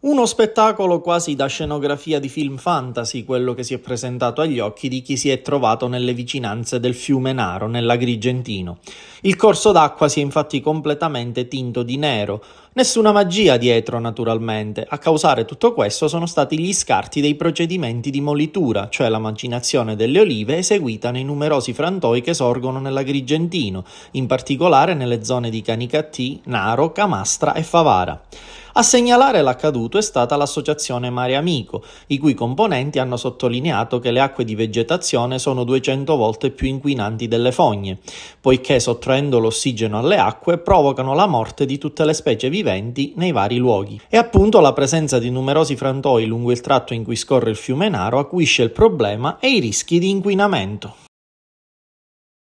Uno spettacolo quasi da scenografia di film fantasy, quello che si è presentato agli occhi di chi si è trovato nelle vicinanze del fiume Naro, nell'Agrigentino. Il corso d'acqua si è infatti completamente tinto di nero. Nessuna magia dietro, naturalmente. A causare tutto questo sono stati gli scarti dei procedimenti di molitura, cioè la macinazione delle olive eseguita nei numerosi frantoi che sorgono nell'Agrigentino, in particolare nelle zone di Canicattì, Naro, Camastra e Favara. A segnalare l'accaduto è stata l'associazione Mare Amico, i cui componenti hanno sottolineato che le acque di vegetazione sono 200 volte più inquinanti delle fogne, poiché sottraendo l'ossigeno alle acque provocano la morte di tutte le specie viventi nei vari luoghi. E appunto la presenza di numerosi frantoi lungo il tratto in cui scorre il fiume Naro acuisce il problema e i rischi di inquinamento.